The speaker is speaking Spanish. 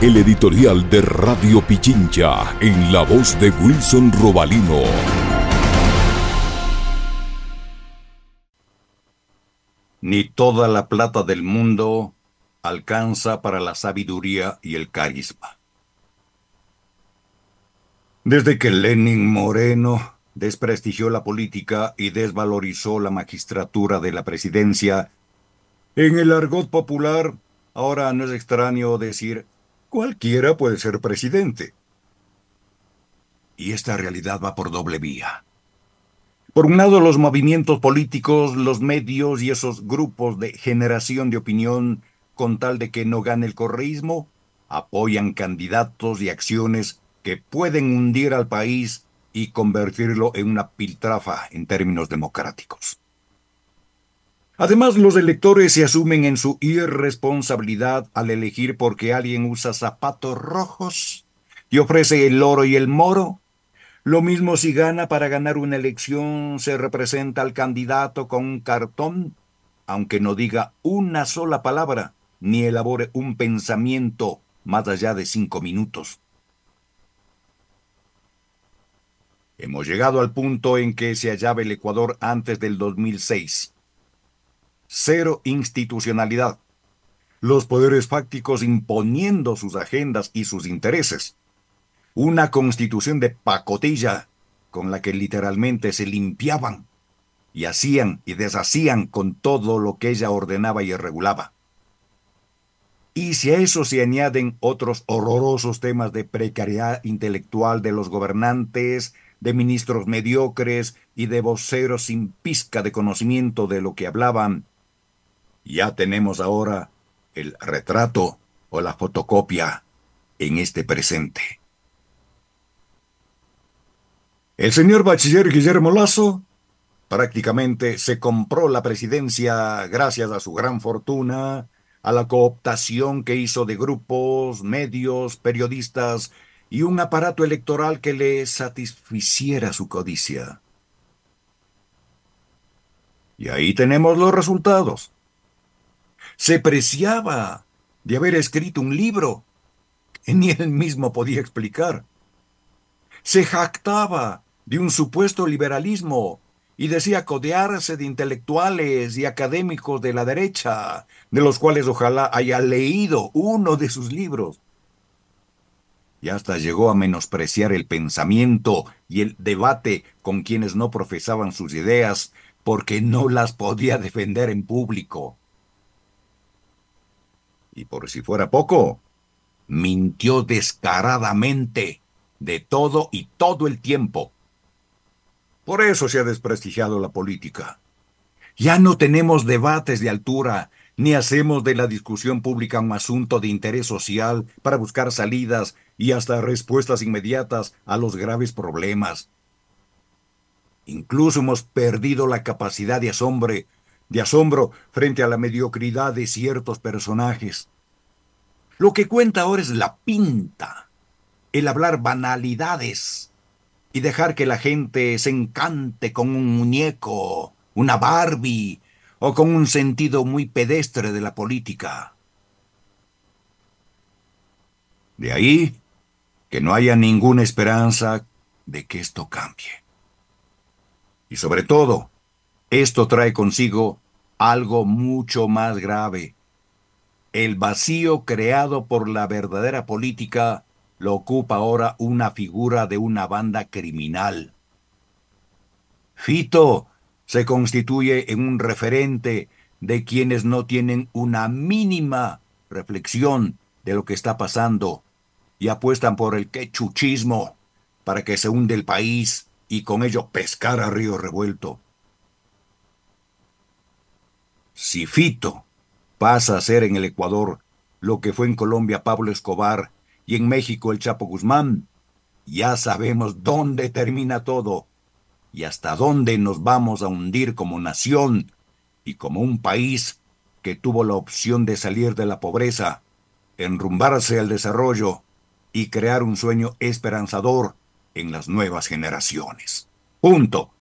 El editorial de Radio Pichincha en la voz de Wilson Robalino. Ni toda la plata del mundo alcanza para la sabiduría y el carisma. Desde que Lenin Moreno desprestigió la política y desvalorizó la magistratura de la presidencia, en el argot popular ahora no es extraño decir Cualquiera puede ser presidente. Y esta realidad va por doble vía. Por un lado, los movimientos políticos, los medios y esos grupos de generación de opinión, con tal de que no gane el correísmo, apoyan candidatos y acciones que pueden hundir al país y convertirlo en una piltrafa en términos democráticos. Además, los electores se asumen en su irresponsabilidad al elegir porque alguien usa zapatos rojos y ofrece el oro y el moro. Lo mismo si gana para ganar una elección, se representa al candidato con un cartón, aunque no diga una sola palabra ni elabore un pensamiento más allá de cinco minutos. Hemos llegado al punto en que se hallaba el Ecuador antes del 2006 Cero institucionalidad. Los poderes fácticos imponiendo sus agendas y sus intereses. Una constitución de pacotilla con la que literalmente se limpiaban y hacían y deshacían con todo lo que ella ordenaba y regulaba. Y si a eso se añaden otros horrorosos temas de precariedad intelectual de los gobernantes, de ministros mediocres y de voceros sin pizca de conocimiento de lo que hablaban, ya tenemos ahora el retrato o la fotocopia en este presente. El señor bachiller Guillermo Lazo prácticamente se compró la presidencia gracias a su gran fortuna, a la cooptación que hizo de grupos, medios, periodistas y un aparato electoral que le satisficiera su codicia. Y ahí tenemos los resultados se preciaba de haber escrito un libro que ni él mismo podía explicar. Se jactaba de un supuesto liberalismo y decía codearse de intelectuales y académicos de la derecha, de los cuales ojalá haya leído uno de sus libros. Y hasta llegó a menospreciar el pensamiento y el debate con quienes no profesaban sus ideas porque no las podía defender en público. Y por si fuera poco, mintió descaradamente de todo y todo el tiempo. Por eso se ha desprestigiado la política. Ya no tenemos debates de altura, ni hacemos de la discusión pública un asunto de interés social para buscar salidas y hasta respuestas inmediatas a los graves problemas. Incluso hemos perdido la capacidad de asombre de asombro frente a la mediocridad de ciertos personajes. Lo que cuenta ahora es la pinta, el hablar banalidades y dejar que la gente se encante con un muñeco, una Barbie o con un sentido muy pedestre de la política. De ahí que no haya ninguna esperanza de que esto cambie. Y sobre todo, esto trae consigo algo mucho más grave. El vacío creado por la verdadera política lo ocupa ahora una figura de una banda criminal. Fito se constituye en un referente de quienes no tienen una mínima reflexión de lo que está pasando y apuestan por el quechuchismo para que se hunde el país y con ello pescar a río revuelto si Fito pasa a ser en el Ecuador lo que fue en Colombia Pablo Escobar y en México el Chapo Guzmán, ya sabemos dónde termina todo y hasta dónde nos vamos a hundir como nación y como un país que tuvo la opción de salir de la pobreza, enrumbarse al desarrollo y crear un sueño esperanzador en las nuevas generaciones. Punto.